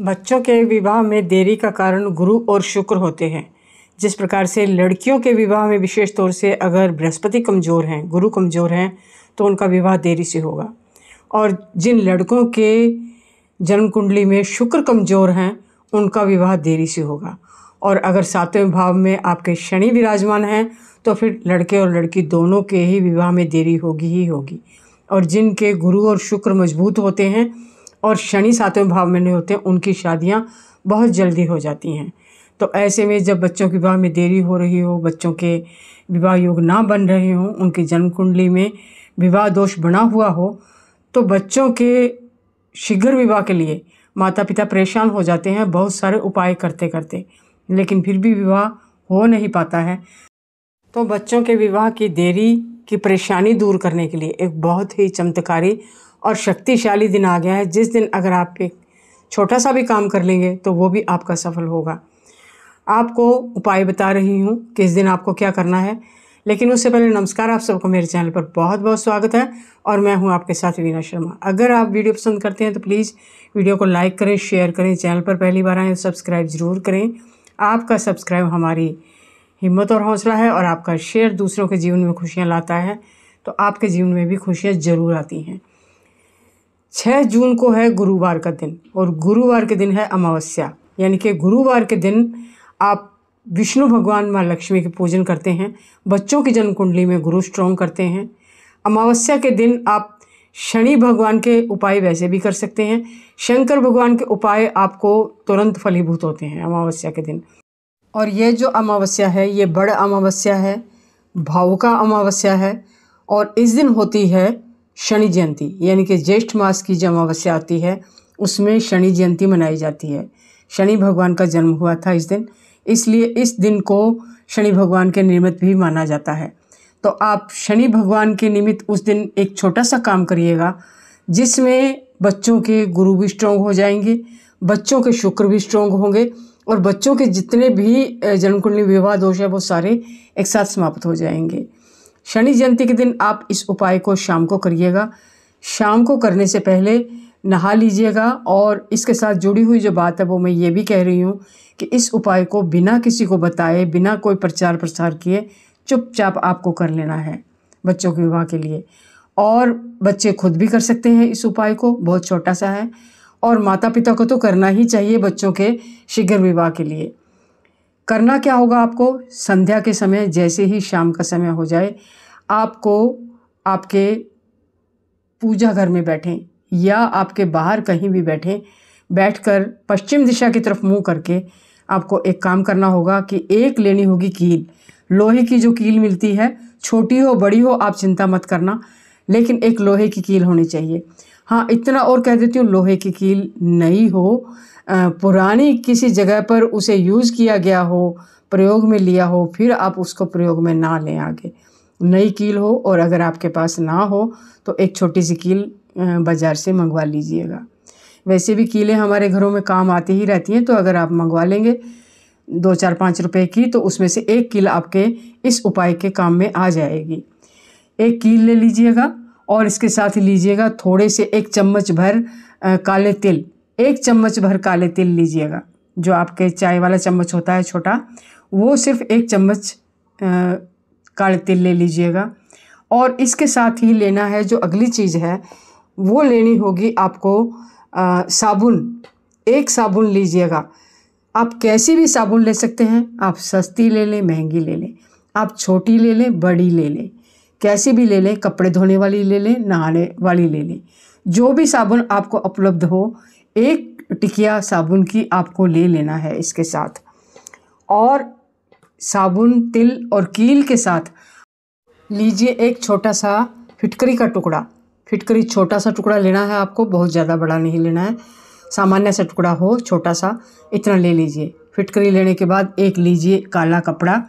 बच्चों के विवाह में देरी का कारण गुरु और शुक्र होते हैं जिस प्रकार से लड़कियों के विवाह में विशेष तौर से अगर बृहस्पति कमज़ोर हैं गुरु कमज़ोर हैं तो उनका विवाह देरी से होगा और जिन लड़कों के जन्म कुंडली में शुक्र कमज़ोर हैं उनका विवाह देरी से होगा और अगर सातवें भाव में आपके शनि विराजमान हैं तो फिर लड़के और लड़की दोनों के ही विवाह में देरी होगी ही होगी और जिनके गुरु और शुक्र मजबूत होते हैं और शनि सातवें भाव में नहीं होते उनकी शादियाँ बहुत जल्दी हो जाती हैं तो ऐसे में जब बच्चों के विवाह में देरी हो रही हो बच्चों के विवाह योग ना बन रहे हों उनकी जन्म कुंडली में विवाह दोष बना हुआ हो तो बच्चों के शीघ्र विवाह के लिए माता पिता परेशान हो जाते हैं बहुत सारे उपाय करते करते लेकिन फिर भी विवाह हो नहीं पाता है तो बच्चों के विवाह की देरी की परेशानी दूर करने के लिए एक बहुत ही चमत्कारी और शक्तिशाली दिन आ गया है जिस दिन अगर आप एक छोटा सा भी काम कर लेंगे तो वो भी आपका सफल होगा आपको उपाय बता रही हूँ किस दिन आपको क्या करना है लेकिन उससे पहले नमस्कार आप सबको मेरे चैनल पर बहुत बहुत स्वागत है और मैं हूँ आपके साथ वीना शर्मा अगर आप वीडियो पसंद करते हैं तो प्लीज़ वीडियो को लाइक करें शेयर करें चैनल पर पहली बार आएँ सब्सक्राइब ज़रूर करें आपका सब्सक्राइब हमारी हिम्मत और हौसला है और आपका शेयर दूसरों के जीवन में खुशियाँ लाता है तो आपके जीवन में भी खुशियाँ ज़रूर आती हैं छः जून को है गुरुवार का दिन और गुरुवार के दिन है अमावस्या यानी कि गुरुवार के दिन आप विष्णु भगवान माँ लक्ष्मी के पूजन करते हैं बच्चों की जन्म कुंडली में गुरु स्ट्रॉन्ग करते हैं अमावस्या के दिन आप शनि भगवान के उपाय वैसे भी कर सकते हैं शंकर भगवान के उपाय आपको तुरंत फलीभूत होते हैं अमावस्या के दिन और ये जो अमावस्या है ये बड़ अमावस्या है भावुका अमावस्या है और इस दिन होती है शनि जयंती यानी कि ज्येष्ठ मास की जो अमावस्या आती है उसमें शनि जयंती मनाई जाती है शनि भगवान का जन्म हुआ था इस दिन इसलिए इस दिन को शनि भगवान के निमित्त भी माना जाता है तो आप शनि भगवान के निमित्त उस दिन एक छोटा सा काम करिएगा जिसमें बच्चों के गुरु भी स्ट्रोंग हो जाएंगे बच्चों के शुक्र भी स्ट्रोंग होंगे और बच्चों के जितने भी जन्मकुंडली विवाह दोष है वो सारे एक साथ समाप्त हो जाएंगे शनि जयंती के दिन आप इस उपाय को शाम को करिएगा शाम को करने से पहले नहा लीजिएगा और इसके साथ जुड़ी हुई जो बात है वो मैं ये भी कह रही हूँ कि इस उपाय को बिना किसी को बताए बिना कोई प्रचार प्रसार किए चुपचाप आपको कर लेना है बच्चों के विवाह के लिए और बच्चे खुद भी कर सकते हैं इस उपाय को बहुत छोटा सा है और माता पिता को तो करना ही चाहिए बच्चों के शीघ्र विवाह के लिए करना क्या होगा आपको संध्या के समय जैसे ही शाम का समय हो जाए आपको आपके पूजा घर में बैठें या आपके बाहर कहीं भी बैठें बैठकर पश्चिम दिशा की तरफ मुंह करके आपको एक काम करना होगा कि एक लेनी होगी कील लोहे की जो कील मिलती है छोटी हो बड़ी हो आप चिंता मत करना लेकिन एक लोहे की कील होनी चाहिए हाँ इतना और कह देती हूँ लोहे की कील नहीं हो पुरानी किसी जगह पर उसे यूज़ किया गया हो प्रयोग में लिया हो फिर आप उसको प्रयोग में ना लें आगे नई कील हो और अगर आपके पास ना हो तो एक छोटी सी कील बाज़ार से मंगवा लीजिएगा वैसे भी कीलें हमारे घरों में काम आती ही रहती हैं तो अगर आप मंगवा लेंगे दो चार पाँच रुपए की तो उसमें से एक कील आपके इस उपाय के काम में आ जाएगी एक कील ले लीजिएगा और इसके साथ लीजिएगा थोड़े से एक चम्मच भर काले तिल एक चम्मच भर काले तिल लीजिएगा जो आपके चाय वाला चम्मच होता है छोटा वो सिर्फ एक चम्मच काले तिल ले लीजिएगा और इसके साथ ही लेना है जो अगली चीज़ है वो लेनी होगी आपको आ, साबुन एक साबुन लीजिएगा आप कैसी भी साबुन ले सकते हैं आप सस्ती ले लें महंगी ले लें आप छोटी ले लें बड़ी ले लें कैसी भी ले लें कपड़े धोने वाली ले लें नहाने वाली ले लें जो भी साबुन आपको उपलब्ध हो एक टिकिया साबुन की आपको ले लेना है इसके साथ और साबुन तिल और कील के साथ लीजिए एक छोटा सा फिटकरी का टुकड़ा फिटकरी छोटा सा टुकड़ा लेना है आपको बहुत ज़्यादा बड़ा नहीं लेना है सामान्य सा टुकड़ा हो छोटा सा इतना ले लीजिए फिटकरी लेने के बाद एक लीजिए काला कपड़ा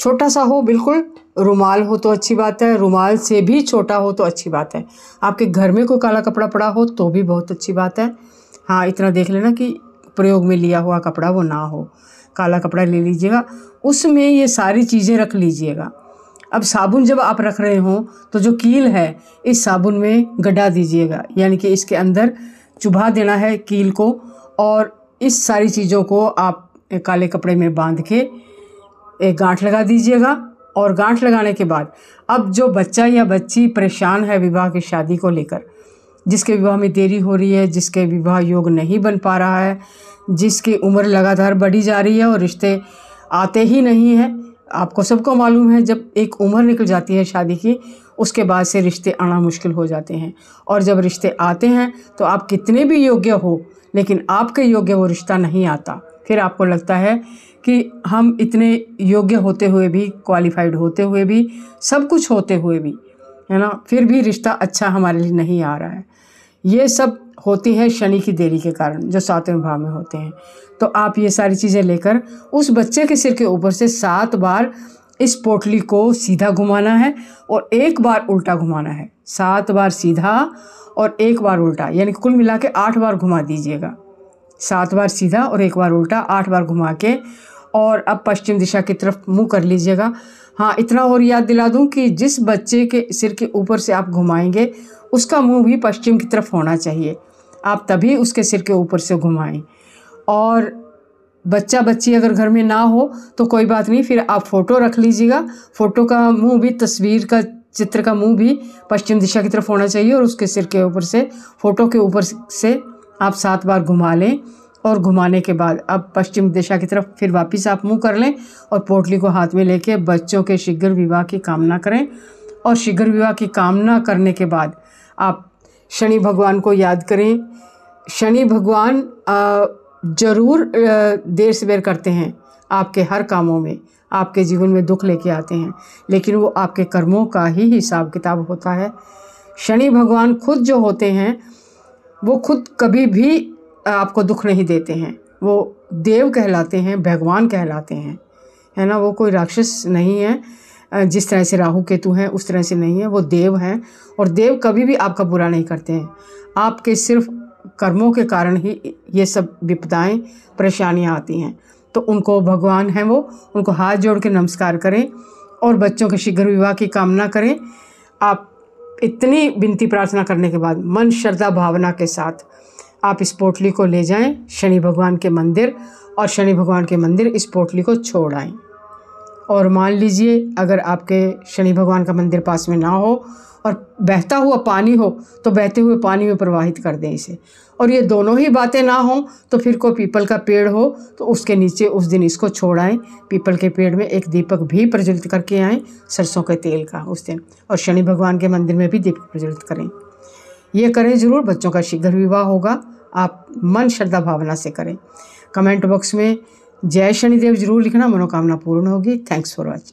छोटा सा हो बिल्कुल रुमाल हो तो अच्छी बात है रुमाल से भी छोटा हो तो अच्छी बात है आपके घर में कोई काला कपड़ा पड़ा हो तो भी बहुत अच्छी बात है हाँ इतना देख लेना कि प्रयोग में लिया हुआ कपड़ा वो ना हो काला कपड़ा ले लीजिएगा उसमें ये सारी चीज़ें रख लीजिएगा अब साबुन जब आप रख रहे हों तो जो कील है इस साबुन में गड्ढा दीजिएगा यानी कि इसके अंदर चुभा देना है कील को और इस सारी चीज़ों को आप काले कपड़े में बांध के एक गांठ लगा दीजिएगा और गांठ लगाने के बाद अब जो बच्चा या बच्ची परेशान है विवाह की शादी को लेकर जिसके विवाह में देरी हो रही है जिसके विवाह योग नहीं बन पा रहा है जिसकी उम्र लगातार बढ़ी जा रही है और रिश्ते आते ही नहीं हैं आपको सबको मालूम है जब एक उम्र निकल जाती है शादी की उसके बाद से रिश्ते आना मुश्किल हो जाते हैं और जब रिश्ते आते हैं तो आप कितने भी योग्य हो लेकिन आपके योग्य वो रिश्ता नहीं आता फिर आपको लगता है कि हम इतने योग्य होते हुए भी क्वालिफाइड होते हुए भी सब कुछ होते हुए भी है ना फिर भी रिश्ता अच्छा हमारे लिए नहीं आ रहा है ये सब होती है शनि की देरी के कारण जो सातवें भाव में होते हैं तो आप ये सारी चीज़ें लेकर उस बच्चे के सिर के ऊपर से सात बार इस पोटली को सीधा घुमाना है और एक बार उल्टा घुमाना है सात बार सीधा और एक बार उल्टा यानी कुल मिला के आठ बार घुमा दीजिएगा सात बार सीधा और एक बार उल्टा आठ बार घुमा के और अब पश्चिम दिशा की तरफ मुंह कर लीजिएगा हाँ इतना और याद दिला दूं कि जिस बच्चे के सिर के ऊपर से आप घुमाएंगे उसका मुंह भी पश्चिम की तरफ होना चाहिए आप तभी उसके सिर के ऊपर से घुमाएं और बच्चा बच्ची अगर घर में ना हो तो कोई बात नहीं फिर आप फ़ोटो रख लीजिएगा फ़ोटो का मुंह भी तस्वीर का चित्र का मुंह भी पश्चिम दिशा की तरफ होना चाहिए और उसके सिर के ऊपर से फ़ोटो के ऊपर से आप सात बार घुमा लें और घुमाने के बाद अब पश्चिम दिशा की तरफ फिर वापस आप मुंह कर लें और पोटली को हाथ में लेके बच्चों के शीघ्र विवाह की कामना करें और शीघ्र विवाह की कामना करने के बाद आप शनि भगवान को याद करें शनि भगवान ज़रूर देर सवेर करते हैं आपके हर कामों में आपके जीवन में दुख लेके आते हैं लेकिन वो आपके कर्मों का ही हिसाब किताब होता है शनि भगवान खुद जो होते हैं वो खुद कभी भी आपको दुख नहीं देते हैं वो देव कहलाते हैं भगवान कहलाते हैं है ना वो कोई राक्षस नहीं है जिस तरह से राहु केतु हैं उस तरह से नहीं है वो देव हैं और देव कभी भी आपका बुरा नहीं करते हैं आपके सिर्फ कर्मों के कारण ही ये सब विपदाएं परेशानियां आती हैं तो उनको भगवान हैं वो उनको हाथ जोड़ के नमस्कार करें और बच्चों के शीघ्र विवाह की कामना करें आप इतनी विनती प्रार्थना करने के बाद मन श्रद्धा भावना के साथ आप इस पोटली को ले जाएं शनि भगवान के मंदिर और शनि भगवान के मंदिर इस पोटली को छोड़ आएँ और मान लीजिए अगर आपके शनि भगवान का मंदिर पास में ना हो और बहता हुआ पानी हो तो बहते हुए पानी में प्रवाहित कर दें इसे और ये दोनों ही बातें ना हों तो फिर कोई पीपल का पेड़ हो तो उसके नीचे उस दिन इसको छोड़ आएँ पीपल के पेड़ में एक दीपक भी प्रज्वलित करके आएँ सरसों के तेल का उस दिन और शनि भगवान के मंदिर में भी दीपक प्रज्वलित करें ये करें ज़रूर बच्चों का शीघ्र विवाह होगा आप मन श्रद्धा भावना से करें कमेंट बॉक्स में जय शनिदेव जरूर लिखना मनोकामना पूर्ण होगी थैंक्स फॉर वॉचिंग